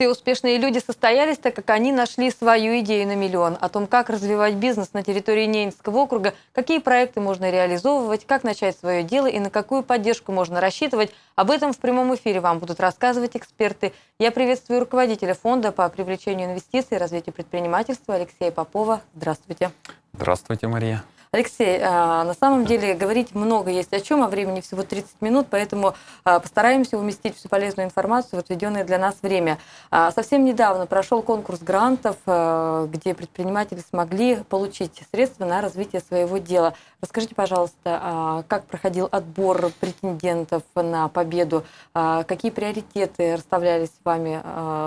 Все успешные люди состоялись, так как они нашли свою идею на миллион. О том, как развивать бизнес на территории Ненецкого округа, какие проекты можно реализовывать, как начать свое дело и на какую поддержку можно рассчитывать, об этом в прямом эфире вам будут рассказывать эксперты. Я приветствую руководителя фонда по привлечению инвестиций и развитию предпринимательства Алексея Попова. Здравствуйте. Здравствуйте, Мария. Алексей, а, на самом деле говорить много есть о чем, а времени всего 30 минут, поэтому а, постараемся уместить всю полезную информацию в отведенное для нас время. А, совсем недавно прошел конкурс грантов, где предприниматели смогли получить средства на развитие своего дела. Расскажите, пожалуйста, как проходил отбор претендентов на победу, какие приоритеты расставлялись с вами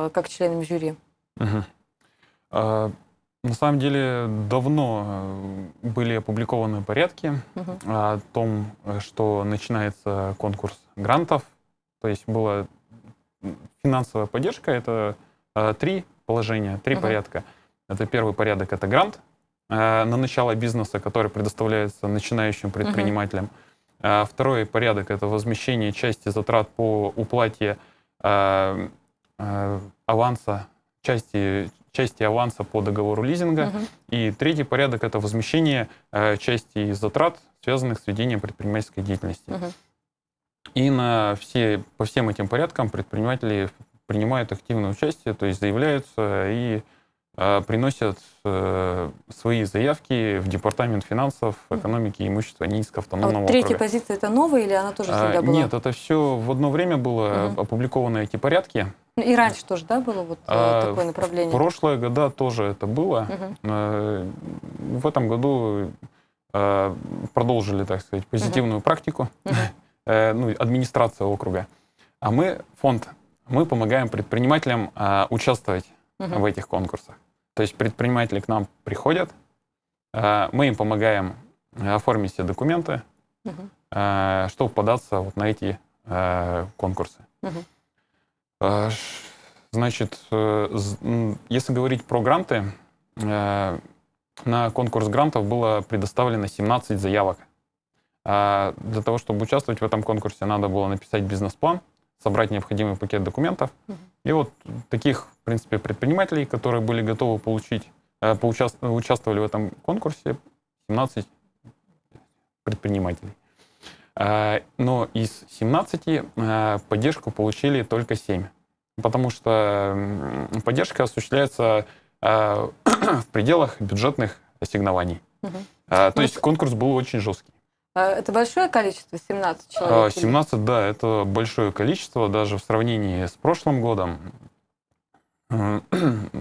как членами жюри? Угу. А, на самом деле давно э, были опубликованы порядки угу. о том, что начинается конкурс грантов. То есть была финансовая поддержка, это э, три положения, три угу. порядка. Это первый порядок, это грант э, на начало бизнеса, который предоставляется начинающим предпринимателям. Угу. Второй порядок это возмещение части затрат по уплате аванса части части аванса по договору лизинга. Угу. И третий порядок – это возмещение э, части затрат, связанных с ведением предпринимательской деятельности. Угу. И на все, по всем этим порядкам предприниматели принимают активное участие, то есть заявляются и Э, приносят э, свои заявки в Департамент финансов, экономики и имущества Нинского а автономного а вот третья округа. позиция – это новая или она тоже а, всегда была? Нет, это все в одно время было угу. опубликовано эти порядки. Ну, и раньше тоже, да, было вот э, а, такое направление? В прошлые года тоже это было. Угу. В этом году продолжили, так сказать, позитивную угу. практику, угу. ну, администрация округа. А мы, фонд, мы помогаем предпринимателям а, участвовать угу. в этих конкурсах. То есть предприниматели к нам приходят, э, мы им помогаем э, оформить все документы, угу. чтобы податься вот на эти конкурсы. Угу. Значит, если говорить про гранты, на конкурс грантов было предоставлено 17 заявок. Для того, чтобы участвовать в этом конкурсе, надо было написать бизнес-план, собрать необходимый пакет документов. И вот таких, в принципе, предпринимателей, которые были готовы получить, э, поучаствовали в этом конкурсе, 17 предпринимателей. Э, но из 17 э, поддержку получили только 7, потому что поддержка осуществляется в пределах бюджетных ассигнований. Угу. То ну, есть конкурс был очень жесткий. А, это большое количество, 17 а, человек? 17, да, это большое количество, даже в сравнении с прошлым годом. Э,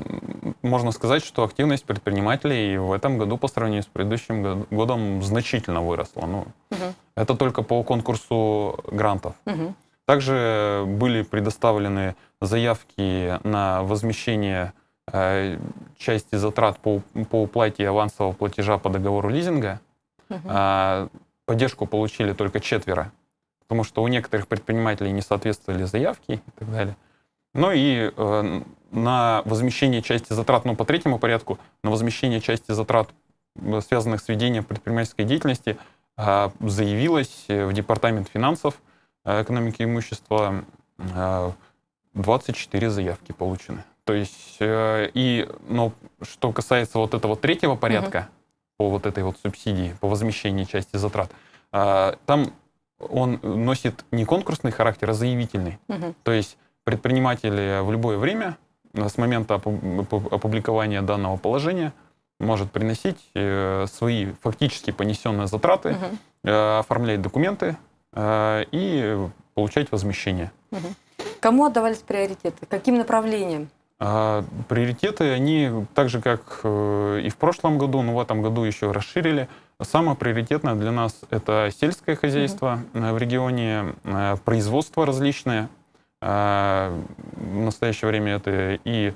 можно сказать, что активность предпринимателей в этом году по сравнению с предыдущим годом значительно выросла. Ну, угу. Это только по конкурсу грантов. Угу. Также были предоставлены заявки на возмещение э, части затрат по, по уплате авансового платежа по договору лизинга. Угу поддержку получили только четверо, потому что у некоторых предпринимателей не соответствовали заявки и так далее. Ну и э, на возмещение части затрат, ну по третьему порядку, на возмещение части затрат, э, связанных с ведением предпринимательской деятельности, э, заявилось э, в Департамент финансов э, экономики и имущества э, 24 заявки получены. То есть, э, и, но что касается вот этого третьего порядка, угу по вот этой вот субсидии, по возмещению части затрат, а, там он носит не конкурсный характер, а заявительный. Угу. То есть предприниматель э, в любое время э, с момента опубликования данного положения может приносить э, свои фактически понесенные затраты, угу. оформлять документы и получать возмещение. Угу. Кому отдавались приоритеты? Каким направлениям? А приоритеты, они так же, как э, и в прошлом году, но в этом году еще расширили. Самое приоритетное для нас это сельское хозяйство э, в регионе, э, производство различное. В настоящее время это и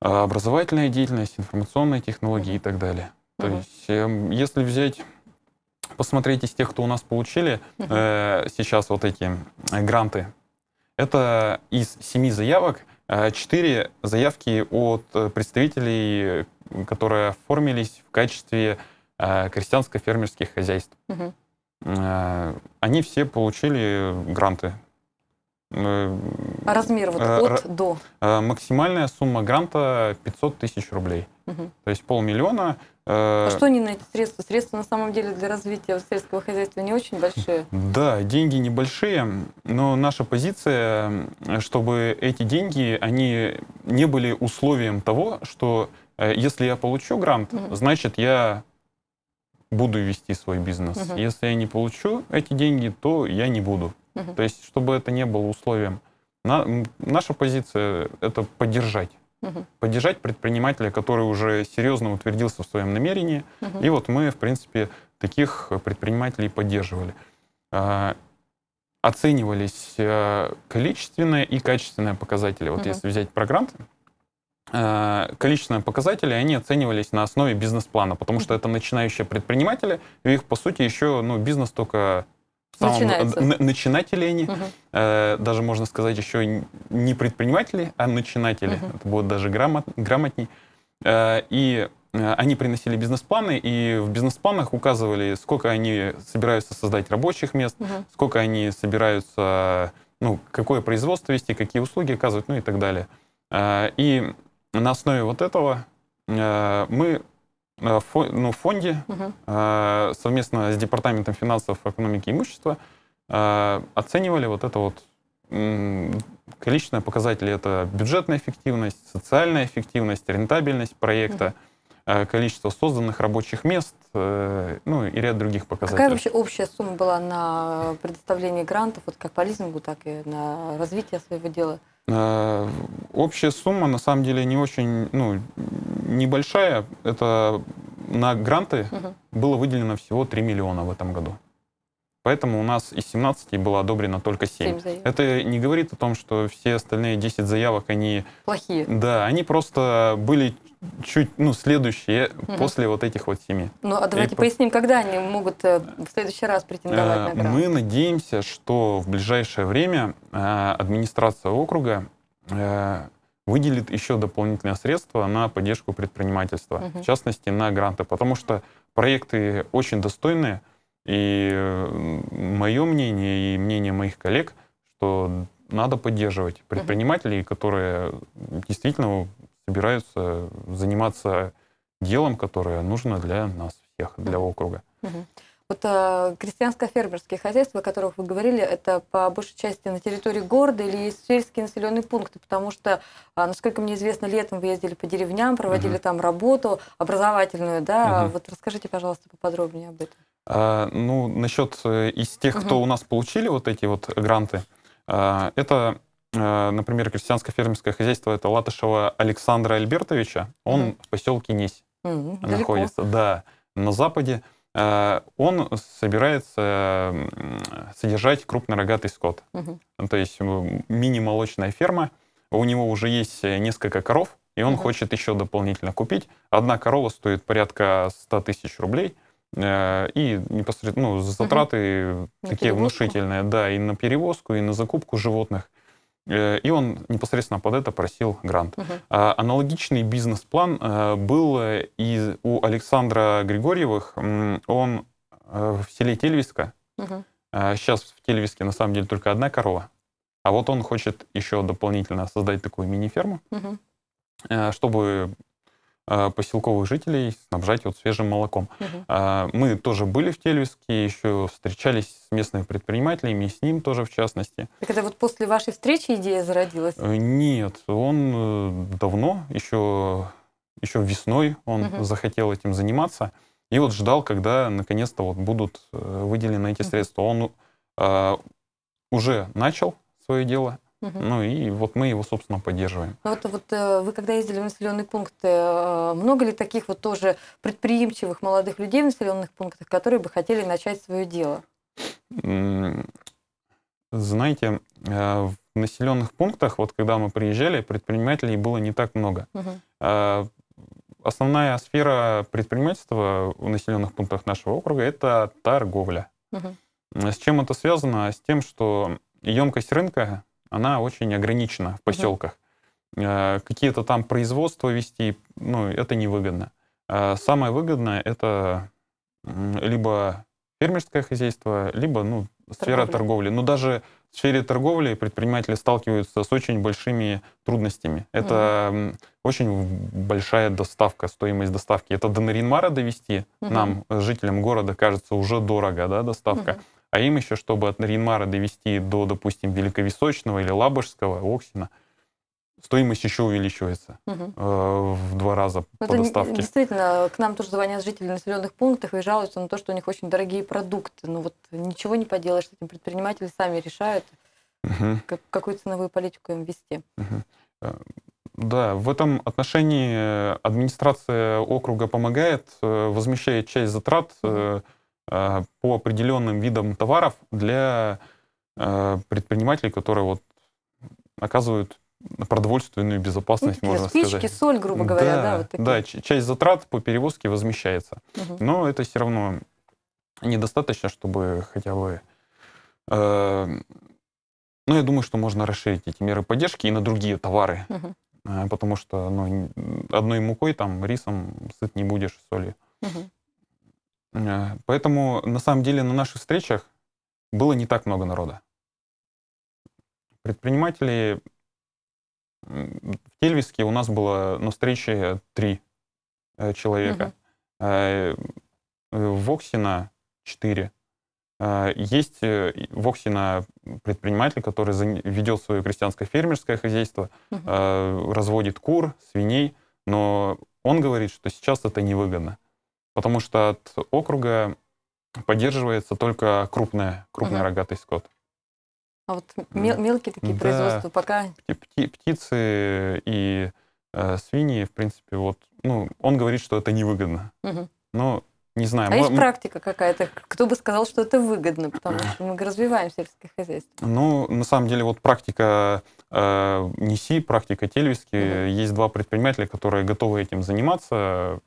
образовательная деятельность, информационные технологии и так далее. То есть, эм, если взять посмотреть из тех, кто у нас получили э, сейчас вот эти гранты, это из семи заявок Э, четыре заявки от э, представителей, которые оформились в качестве э, крестьянско-фермерских хозяйств. Угу. Они все получили гранты. А размер вот от Р- до? Максимальная сумма гранта 500 тысяч рублей. Угу. То есть полмиллиона а э, что они на эти средства? Средства на самом деле для развития сельского хозяйства не очень большие. Да, деньги небольшие, но наша позиция, чтобы эти деньги, они не были условием того, что э, если я получу грант, угу. значит я буду вести свой бизнес. Угу. Если я не получу эти деньги, то я не буду. Угу. То есть, чтобы это не было условием. На, наша позиция это поддержать угу. поддержать предпринимателя, который уже серьезно утвердился в своем намерении. Угу. И вот мы, в принципе, таких предпринимателей поддерживали. А, оценивались э, количественные и качественные показатели. Вот угу. если взять программы, э, количественные показатели, они оценивались на основе бизнес-плана, потому что это начинающие предприниматели, и их, по сути, еще ну, бизнес только самом, Начинается. начинатели они, э, даже можно сказать еще не предприниматели, а начинатели, угу. это будет даже грамот, грамотней. Э, и э, они приносили бизнес-планы, и в бизнес-планах указывали, сколько они собираются создать рабочих мест, угу. сколько они собираются, ну, какое производство вести, какие услуги оказывать, ну и так далее. И на основе вот этого мы Э, фо, ну, фонде угу. э, совместно с Департаментом финансов, экономики и имущества э, оценивали вот это вот количественные показатели. Это бюджетная эффективность, социальная эффективность, рентабельность проекта. Угу Э, количество созданных рабочих мест, э, ну и ряд других показателей. Какая вообще общая сумма была на предоставление грантов, вот как по лизингу, так и на развитие своего дела? Э, общая сумма на самом деле не очень, ну, небольшая. Это на гранты угу. было выделено всего 3 миллиона в этом году. Поэтому у нас из 17 было одобрено только 7. 7 Это не говорит о том, что все остальные 10 заявок, они... Плохие. Да, они просто были чуть, ну, следующие угу. после вот этих вот семи. Ну, а давайте и поясним, когда они могут э, в следующий раз претендовать э, на грант. Мы надеемся, что в ближайшее время э, администрация округа выделит еще дополнительные средства на поддержку предпринимательства, угу. в частности, на гранты, потому что проекты очень достойные, и мое мнение и мнение моих коллег, что надо поддерживать предпринимателей, которые действительно собираются заниматься делом, которое нужно для нас всех, для округа. Вот э, крестьянско-фермерские хозяйства, о которых вы говорили, это по большей части на территории города или сельские населенные пункты, потому что, э, насколько мне известно, летом вы ездили по деревням, проводили угу. там работу образовательную, да? Угу. Вот расскажите, пожалуйста, поподробнее об этом. А, ну, насчет э, из тех, угу. кто у нас получили вот эти вот гранты, а, это, а, например, крестьянско-фермерское хозяйство, это Латышева Александра Альбертовича, он угу. в поселке Несь угу, находится, далеко. да, на западе. Он собирается содержать крупнорогатый скот. Угу. То есть мини-молочная ферма, у него уже есть несколько коров, и он угу. хочет еще дополнительно купить. Одна корова стоит порядка 100 тысяч рублей – Э, и непосредственно ну, затраты угу. такие внушительные, да, и на перевозку, и на закупку животных. Э, и он непосредственно под это просил грант. Угу. Аналогичный бизнес-план э, был и у Александра Григорьевых. Он в селе Тельвиска. Угу. Сейчас а, в Тельвиске на самом деле только одна корова. А вот он хочет еще дополнительно создать такую мини-ферму, угу. чтобы а, поселковых жителей снабжать вот свежим молоком. Угу. Мы тоже были в Тельвиске, еще встречались с местными предпринимателями, и с ним тоже в частности. Так это вот после вашей встречи идея зародилась? Э, нет, он э, давно, еще, еще весной он угу. захотел этим заниматься. И вот ждал, когда наконец-то вот будут э, выделены эти средства. Он э, уже начал свое дело, Угу. Ну и вот мы его, собственно, поддерживаем. Ну, вот, вот э, вы когда ездили в населенные пункты, э, много ли таких вот тоже предприимчивых молодых людей в населенных пунктах, которые бы хотели начать свое дело? Знаете, э, в населенных пунктах, вот когда мы приезжали, предпринимателей было не так много. Угу. Основная сфера предпринимательства в населенных пунктах нашего округа – это торговля. Угу. С чем это связано? С тем, что емкость рынка она очень ограничена в поселках. Угу. Какие-то там производства вести, ну, это невыгодно. Э, самое выгодное — это либо фермерское хозяйство, либо, ну, сфера торговли. торговли. Ну, Но даже в сфере торговли предприниматели сталкиваются с очень большими трудностями. Это угу. очень большая доставка, стоимость доставки. Это до Наринмара довести угу. нам, э, жителям города, кажется уже дорого, да, доставка. Угу. А им еще, чтобы от Наринмара довести до, допустим, Великовесочного или Лабожского, Оксина, стоимость еще увеличивается угу. э, в два раза Но ну, по это доставке. Действительно, к нам тоже звонят жители населенных пунктов и жалуются на то, что у них очень дорогие продукты. Но ну, вот ничего не поделаешь, этим предприниматели сами решают, угу. как, какую ценовую политику им вести. Угу. Да, в этом отношении э, администрация округа помогает, э, возмещает часть затрат. Угу Э, по определенным видам товаров для э, предпринимателей, которые вот оказывают продовольственную безопасность, ну, можно спички, сказать. соль, грубо говоря, да, да, вот такие. да часть затрат по перевозке возмещается, угу. но это все равно недостаточно, чтобы хотя бы э, ну, я думаю, что можно расширить эти меры поддержки и на другие товары, угу. потому что ну, одной мукой, там, рисом сыт не будешь, солью. Угу. Э, поэтому на самом деле на наших встречах было не так много народа. Предприниматели в Тельвиске у нас было на встрече три э, человека. Угу. В Оксина четыре. Есть в Оксина предприниматель, который ведет свое крестьянско-фермерское хозяйство, угу. разводит кур, свиней, но он говорит, что сейчас это невыгодно потому что от округа поддерживается только крупная, крупный угу. рогатый скот. А вот мел- мелкие такие да, производства пока... Пти- птицы и э, свиньи, в принципе, вот, ну, он говорит, что это невыгодно. Угу. Но не знаю. А мы, есть практика какая-то? Кто бы сказал, что это выгодно? Потому что мы развиваем сельское хозяйство. Ну, на самом деле, вот практика э, НИСИ, практика Тельвиски, угу. есть два предпринимателя, которые готовы этим заниматься,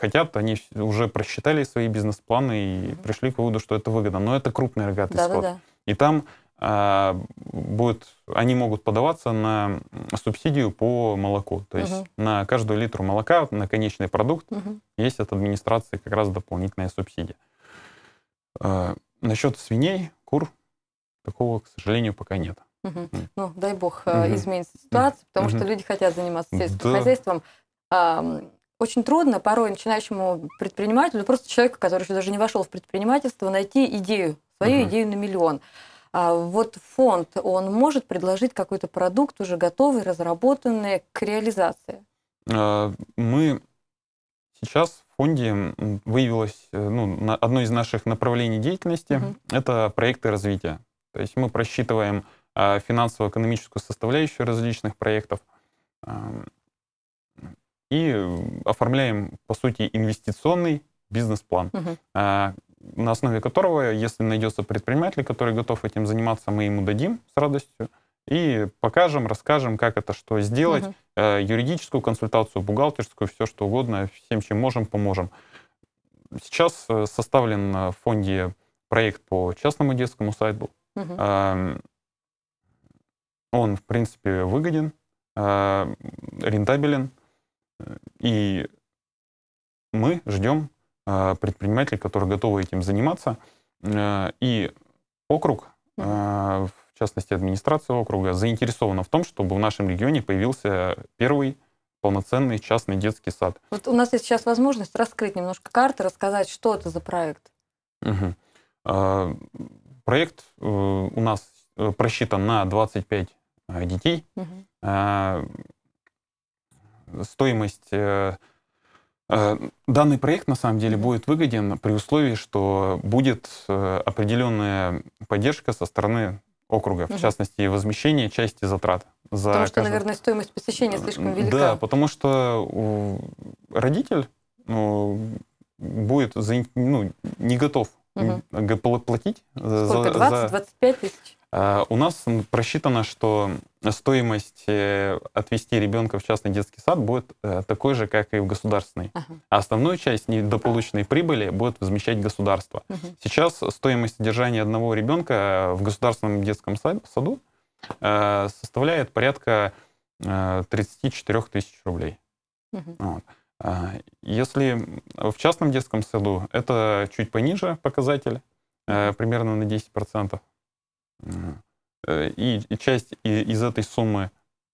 хотят, они уже просчитали свои бизнес-планы и угу. пришли к выводу, что это выгодно. Но это крупный рогатый да, скот. Да, да. И там а, будет, они могут подаваться на субсидию по молоку. То есть угу. на каждую литру молока, на конечный продукт, угу. есть от администрации как раз дополнительная субсидия. А, насчет свиней, кур, такого, к сожалению, пока нет. Угу. Ну, дай бог угу. изменится ситуация, потому угу. что люди хотят заниматься сельским да. хозяйством. Очень трудно порой начинающему предпринимателю, просто человеку, который еще даже не вошел в предпринимательство, найти идею, свою угу. идею на миллион. А Вот фонд, он может предложить какой-то продукт уже готовый, разработанный к реализации? Э, мы сейчас в фонде выявилось э, ну, одно из наших направлений деятельности угу. — это проекты развития. То есть мы просчитываем а, финансово-экономическую составляющую различных проектов и оформляем, по сути, инвестиционный бизнес-план, угу на основе которого, если найдется предприниматель, который готов этим заниматься, мы ему дадим с радостью и покажем, расскажем, как это, что сделать, угу. юридическую консультацию, бухгалтерскую, все что угодно, всем, чем можем, поможем. Сейчас э, составлен в фонде проект по частному детскому сайту. Угу. Он, в принципе, выгоден, э, рентабелен, и мы ждем Э, предпринимателей, которые готовы этим заниматься. Э, и округ, э, в частности администрация округа, заинтересована в том, чтобы в нашем регионе появился первый полноценный частный детский сад. Вот у нас есть сейчас возможность раскрыть немножко карты, рассказать, что это за проект. Угу. Проект у нас просчитан на 25 детей. Угу. Стоимость Э, данный проект, на самом деле, будет выгоден при условии, что будет э, определенная поддержка со стороны округа, угу. в частности, возмещение части затрат. За потому что, каждый... наверное, стоимость посещения слишком велика. Да, потому что родитель ну, будет ну, не готов угу. платить. Сколько? За... 20-25 тысяч? А, у нас просчитано, что стоимость э, отвести ребенка в частный детский сад будет э, такой же, как и в государственный. Ага. А основную часть недополученной прибыли будет возмещать государство. Угу. Сейчас стоимость содержания одного ребенка э, в государственном детском саду составляет порядка 34 тысяч рублей. Угу. Вот. А, если в частном детском саду, это чуть пониже показатель, примерно на 10%. Э, и, и часть из этой суммы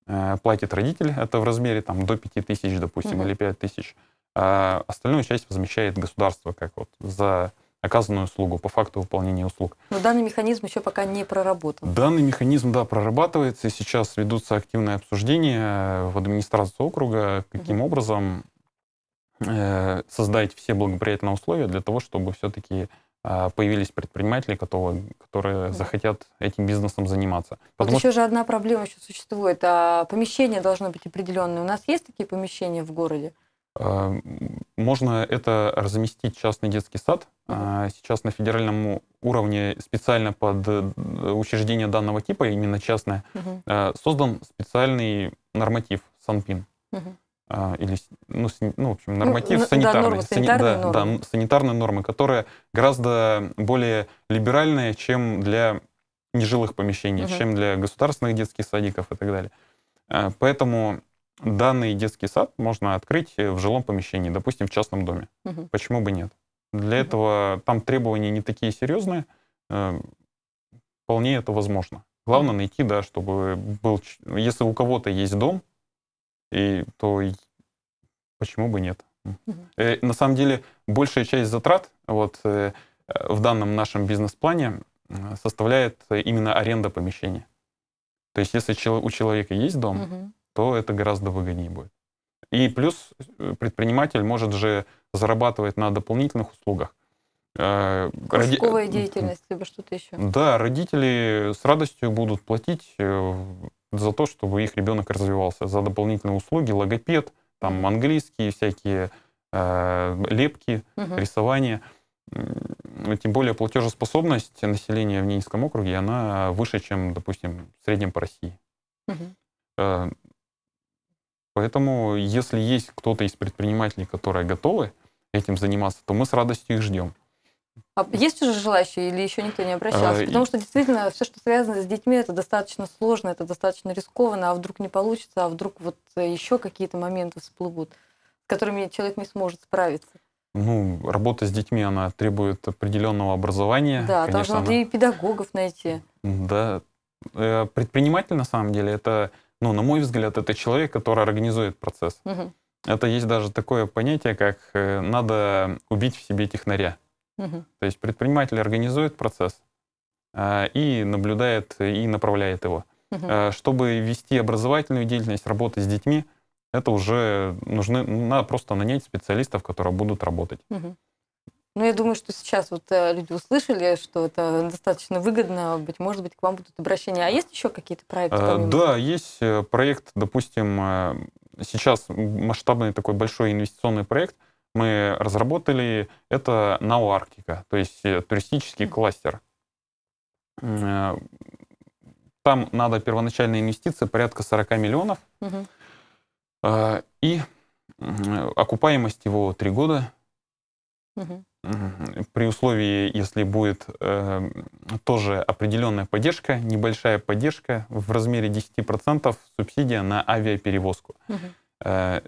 э, платит родитель, это в размере там, до 5 тысяч, допустим, угу. или 5 тысяч. А остальную часть возмещает государство как вот за оказанную услугу, по факту выполнения услуг. Но данный механизм еще пока не проработан. Данный механизм, да, прорабатывается. Сейчас ведутся активные обсуждения э, в администрации округа, каким угу. образом э, создать все благоприятные условия для того, чтобы все-таки а, появились предприниматели, которые, которые захотят этим бизнесом заниматься. Потому вот еще что... же одна проблема еще существует. А помещение должно быть определенные. У нас есть такие помещения в городе? А, можно это разместить частный детский сад. А, сейчас на федеральном уровне специально под э, учреждение данного типа, именно частное, угу. создан специальный норматив СанПин. Угу. А, или, ну, ну, в общем, ну, норматив ну, санитарный, да, санитарные, да, нормы. Да, санитарные нормы, которые гораздо более либеральные, чем для нежилых помещений, угу. чем для государственных детских садиков и так далее. А, поэтому данный детский сад можно открыть в жилом помещении, допустим, в частном доме. Угу. Почему бы нет? Для угу. этого там требования не такие серьезные, а, вполне это возможно. Главное найти, да, чтобы был, если у кого-то есть дом, и то почему бы нет? Угу. На самом деле большая часть затрат вот э, в данном нашем бизнес-плане составляет именно аренда помещения. То есть если у человека есть дом, угу. то это гораздо выгоднее будет. И плюс э, предприниматель может же зарабатывать на дополнительных услугах. Кружковая Ради... деятельность, либо что-то еще. Да, родители с радостью будут платить за то, чтобы их ребенок развивался, за дополнительные услуги, логопед, там английские всякие э, лепки, угу. рисование. Тем более платежеспособность населения в Ненецком округе, она выше, чем, допустим, в среднем по России. Угу. поэтому, если есть кто-то из предпринимателей, которые готовы этим заниматься, то мы с радостью их ждем. А есть уже желающие или еще никто не обращался? А, Потому что действительно все, что связано с детьми, это достаточно сложно, это достаточно рискованно, а вдруг не получится, а вдруг вот э, еще какие-то моменты всплывут, с которыми человек не сможет справиться. Ну, работа с детьми, она требует определенного образования. Да, там же надо она... и педагогов найти. Да. Э, предприниматель, на самом деле, это, ну, на мой взгляд, это человек, который организует процесс. Угу. Это есть даже такое понятие, как э, надо убить в себе технаря. Угу. То есть предприниматель организует процесс э, и наблюдает и направляет его. Угу. Э, чтобы вести образовательную деятельность, работы с детьми, это уже нужны, надо просто нанять специалистов, которые будут работать. Угу. Ну, я думаю, что сейчас вот э, люди услышали, что это достаточно выгодно, быть может быть, к вам будут обращения. А есть еще какие-то проекты? Э, помимо? Да, есть э, проект, допустим, сейчас масштабный такой большой инвестиционный проект – мы разработали, это Нау Арктика, то есть э, туристический кластер. Э, там надо первоначальные инвестиции порядка 40 миллионов. Угу. И э, окупаемость его 3 года. Угу. При условии, если будет тоже определенная поддержка, небольшая поддержка в размере 10% субсидия на авиаперевозку. Угу. Э,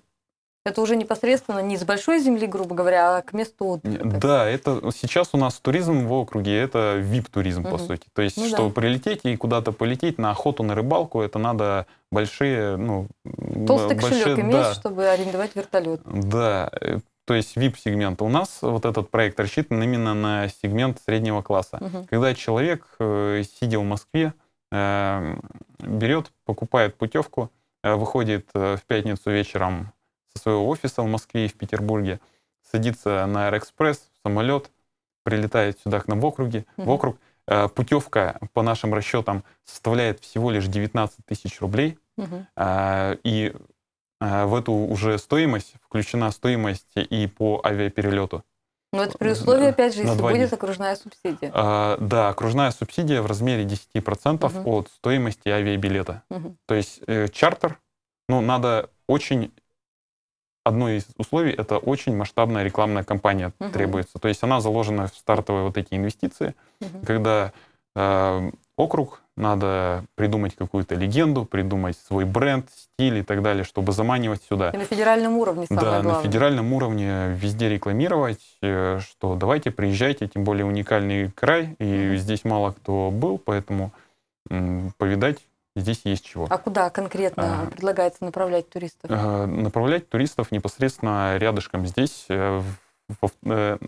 это уже непосредственно не с большой земли, грубо говоря, а к месту отдыха. Да, это сейчас у нас туризм в округе, это вип-туризм, угу. по сути. То есть, ну, чтобы да. прилететь и куда-то полететь на охоту, на рыбалку, это надо большие... Ну, Толстый большие, кошелек да. чтобы арендовать вертолет. Да, э, то есть VIP-сегмент. У нас вот этот проект рассчитан именно на сегмент среднего класса. Угу. Когда человек, э, сидя в Москве, э, берет, покупает путевку, выходит в пятницу вечером со своего офиса в Москве и в Петербурге, садится на Аэроэкспресс, самолет, прилетает сюда к нам в округе, mm-hmm. в округ. Э, путевка, по нашим расчетам, составляет всего лишь 19 тысяч рублей. Mm-hmm. И э, в эту уже стоимость включена стоимость и по авиаперелету. Но ну, это при условии, опять же, если будет дня. окружная субсидия. да, окружная субсидия в размере 10% угу. от стоимости авиабилета. Угу. То есть чартер, ну, надо очень одно из условий — это очень масштабная рекламная кампания угу. требуется. То есть она заложена в стартовые вот эти инвестиции, угу. когда э, округ надо придумать какую-то легенду, придумать свой бренд, стиль и так далее, чтобы заманивать сюда. И на федеральном уровне самое Да, главное. на федеральном уровне везде рекламировать, э, что давайте приезжайте, тем более уникальный край, и здесь мало кто был, поэтому повидать здесь есть чего. А куда конкретно а, предлагается направлять туристов? А, направлять туристов непосредственно рядышком здесь, э, в, в, э,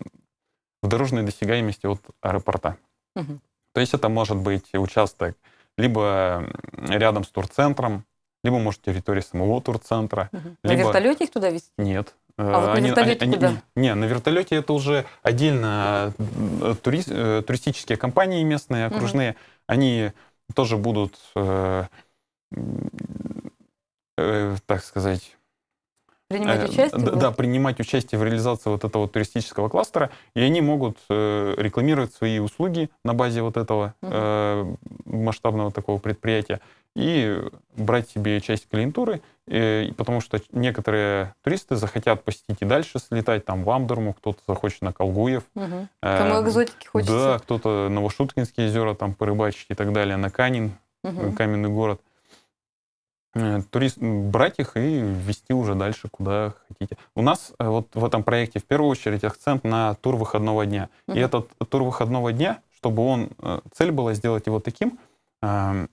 в дорожной досягаемости от аэропорта. Угу. То есть это может быть участок либо рядом с турцентром, либо, может, территория самого турцентра. Угу. Либо... На вертолете их туда везти? Нет. А, э, вот они, на вертолете они, куда? Не, не, на вертолете это уже отдельно турист, туристические компании местные, окружные, угу. они тоже будут, э, э, так сказать, Принимать э, участие? Да, да, принимать участие в реализации вот этого туристического кластера, и они могут э, рекламировать свои услуги на базе вот этого угу. э, масштабного такого предприятия и брать себе часть клиентуры, э, потому что некоторые туристы захотят посетить и дальше слетать, там, в Амдурму, кто-то захочет на Колгуев. Угу. Кому э, экзотики хочется. Да, кто-то на Вашуткинские озера там порыбачить и так далее, на Канин, угу. каменный город. Э, турист, брать их и вести уже дальше, куда хотите. У нас э, вот в этом проекте в первую очередь акцент на тур выходного дня. Uh-huh. И этот тур выходного дня, чтобы он, э, цель была сделать его таким, эм,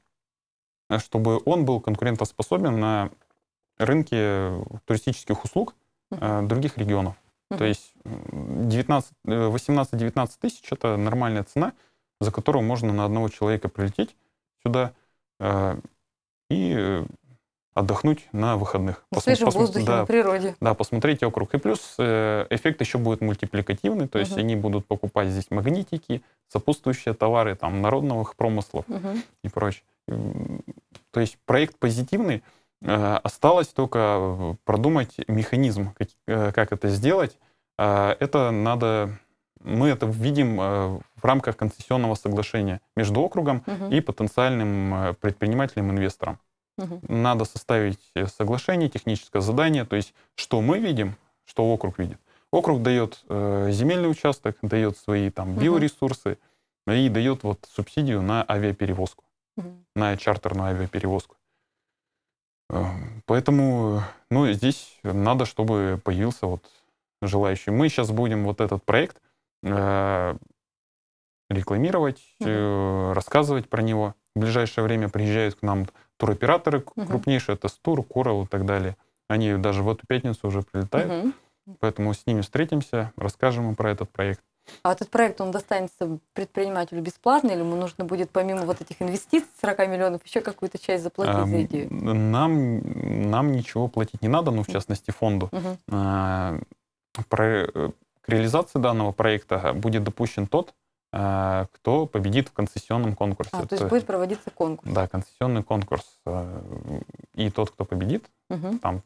чтобы он был конкурентоспособен на рынке туристических услуг других регионов. Uh-huh. То есть 18-19 тысяч — это нормальная цена, за которую можно на одного человека прилететь сюда и отдохнуть на выходных. На Посмотр, свежем посм... воздухе, да, на природе. Да, посмотрите округ. И плюс э, эффект еще будет мультипликативный, то есть угу. они будут покупать здесь магнитики, сопутствующие товары там народных промыслов угу. и прочее. То есть проект позитивный. Э, осталось только э, продумать механизм, как, как это сделать. это надо... Мы это видим в рамках концессионного соглашения между округом угу. и потенциальным предпринимателем-инвестором. Угу. Надо составить э, соглашение, техническое задание, то есть что мы видим, что округ видит. Округ дает э, земельный участок, дает свои там биоресурсы угу. и дает вот субсидию на авиаперевозку, угу. на чартерную авиаперевозку. Эм, поэтому, э, ну, здесь надо, чтобы появился вот желающий. Мы сейчас будем вот этот проект э, рекламировать, э, рассказывать про него. В ближайшее время приезжают к нам туроператоры угу. крупнейшие, это Стур, Курал и так далее. Они даже в эту пятницу уже прилетают. Угу. Поэтому с ними встретимся, расскажем им про этот проект. А этот проект, он достанется предпринимателю бесплатно, или ему нужно будет помимо вот этих инвестиций 40 миллионов еще какую-то часть заплатить а, за идею? Нам, нам ничего платить не надо, ну, в частности, фонду. Угу. А, про, э, к реализации данного проекта будет допущен тот Э, кто победит в концессионном конкурсе. А, то есть будет проводиться конкурс. Да, концессионный конкурс. Э, и тот, кто победит, угу. там,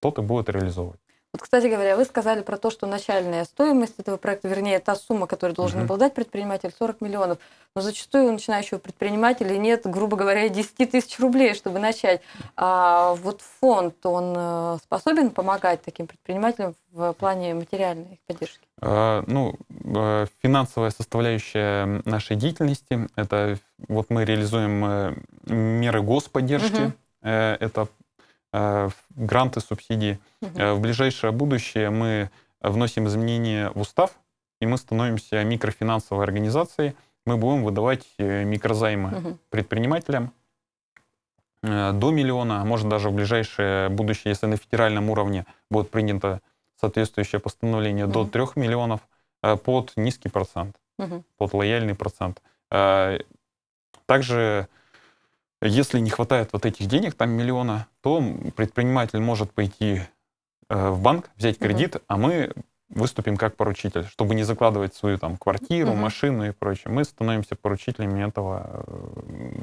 тот и будет реализовывать. Вот, кстати говоря, вы сказали про то, что начальная стоимость этого проекта, вернее, та сумма, которую должен угу. был предприниматель, 40 миллионов. Но зачастую у начинающего предпринимателя нет, грубо говоря, 10 тысяч рублей, чтобы начать. А вот фонд, он э, способен помогать таким предпринимателям в плане материальной поддержки? А, ну, э, финансовая составляющая нашей деятельности, это вот мы реализуем э, меры господдержки, угу. это Э, гранты, субсидии. Угу. В ближайшее будущее мы вносим изменения в устав, и мы становимся микрофинансовой организацией. Мы будем выдавать э, микрозаймы угу. предпринимателям до миллиона, а может даже в ближайшее будущее, если на федеральном уровне будет принято соответствующее постановление, угу. до 3 миллионов под низкий процент, угу. под лояльный процент. Также если не хватает вот этих денег, там миллиона, то предприниматель может пойти э, в банк, взять кредит, угу. а мы выступим как поручитель, чтобы не закладывать свою там квартиру, угу. машину и прочее. Мы становимся поручителями этого э,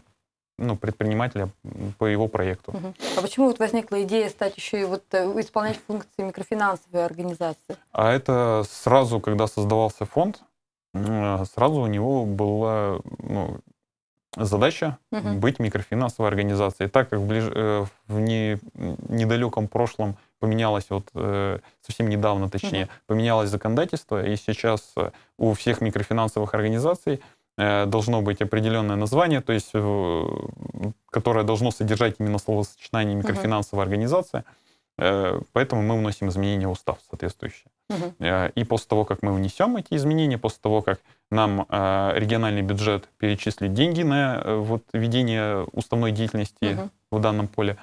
ну, предпринимателя по его проекту. Угу. А почему вот возникла идея стать еще и вот э, исполнять функции микрофинансовой организации? А это сразу, когда создавался фонд, сразу у него была ну, задача угу. быть микрофинансовой организацией. Так как в, ближ... Э, в не... недалеком прошлом поменялось, вот э, совсем недавно точнее, угу. поменялось законодательство, и сейчас э, у всех микрофинансовых организаций должно быть определенное название, то есть которое должно содержать именно словосочетание микрофинансовая организация. Поэтому мы вносим изменения в устав соответствующие. Э, и после того, как мы внесем эти изменения, после того, как нам э, региональный бюджет перечислит деньги на э, вот, ведение уставной деятельности угу. в данном поле,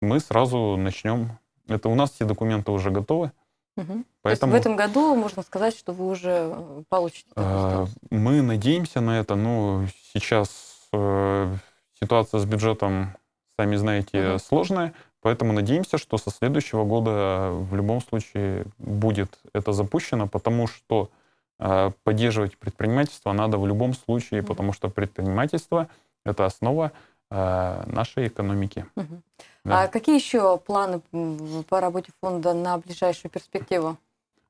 мы сразу начнем. Это у нас все документы уже готовы. Угу. Поэтому, То есть в этом году можно сказать, что вы уже получите. мы надеемся на это. Но сейчас ситуация с бюджетом, сами знаете, угу. сложная. Поэтому надеемся, что со следующего года э, в любом случае будет это запущено, потому что э, поддерживать предпринимательство надо в любом случае, потому что предпринимательство — это основа э, нашей экономики. Угу. Да. А какие еще планы по работе фонда на ближайшую перспективу?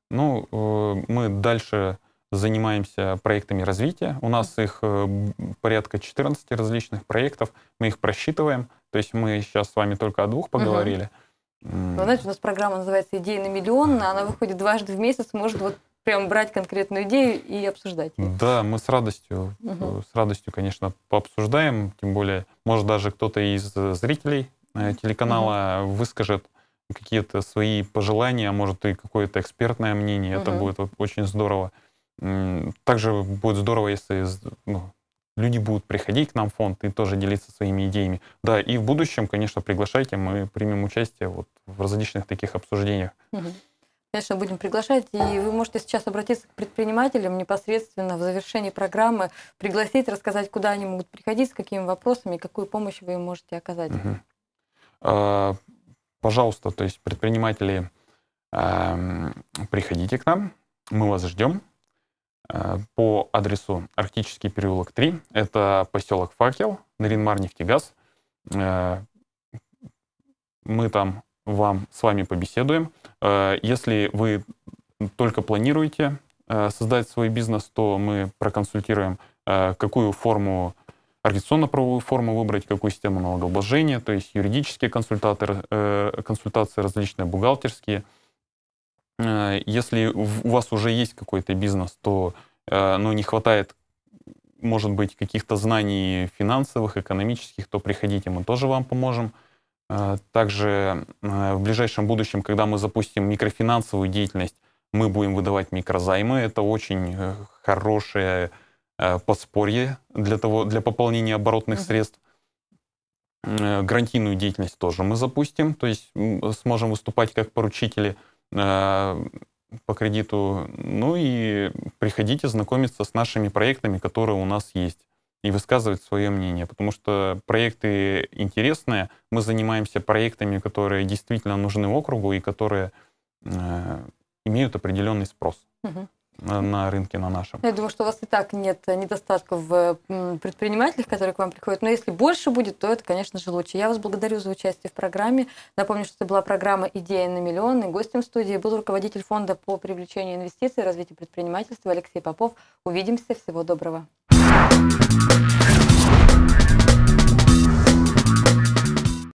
Ну, э, мы дальше занимаемся проектами развития. У нас их э, порядка 14 различных проектов. Мы их просчитываем. То есть мы сейчас с вами только о двух поговорили. Угу. Ну, Вы знаете, у нас программа называется "Идеи на миллион». Она выходит дважды в месяц. Может, вот прям брать конкретную идею и обсуждать. Да, мы с радостью, угу. с радостью, конечно, пообсуждаем. Тем более, может, даже кто-то из э, зрителей телеканала угу. выскажет какие-то свои пожелания, а может, и какое-то экспертное мнение. Угу. Это будет очень здорово. Также будет здорово, если ну, люди будут приходить к нам в фонд и тоже делиться своими идеями. Да, и в будущем, конечно, приглашайте, мы примем участие вот в различных таких обсуждениях. Конечно, будем приглашать, и вы можете сейчас обратиться к предпринимателям непосредственно в завершении программы, пригласить, рассказать, куда они могут приходить, с какими вопросами, какую помощь вы им можете оказать. Угу. пожалуйста, то есть предприниматели, эм, приходите к нам, мы вас ждем. Э, по адресу Арктический переулок 3. Это поселок Факел, Наринмар нефтегаз. Э, мы там вам с вами побеседуем. Э, если вы только планируете создать свой бизнес, то мы проконсультируем, какую форму организационно-правовую форму выбрать, какую систему налогообложения, то есть юридические консультаторы консультации различные, бухгалтерские – Э, если у вас уже есть какой-то бизнес, то э, ну, не хватает, может быть, каких-то знаний финансовых, экономических, то приходите, мы тоже вам поможем. Э, также в ближайшем будущем, когда мы запустим микрофинансовую деятельность, мы будем выдавать микрозаймы. Это очень хорошее подспорье для, того, для пополнения оборотных средств. Гарантийную деятельность тоже мы запустим, то есть сможем выступать как поручители – Э, по кредиту. Ну и приходите знакомиться с нашими проектами, которые у нас есть, и высказывать свое мнение, потому что проекты интересные. Мы занимаемся проектами, которые действительно нужны округу и которые э, имеют определенный спрос. Угу на рынке, на нашем. Я думаю, что у вас и так нет недостатков в предпринимателях, которые к вам приходят. Но если больше будет, то это, конечно же, лучше. Я вас благодарю за участие в программе. Напомню, что это была программа «Идея на миллион». И гостем студии был руководитель фонда по привлечению инвестиций и развитию предпринимательства Алексей Попов. Увидимся. Всего доброго.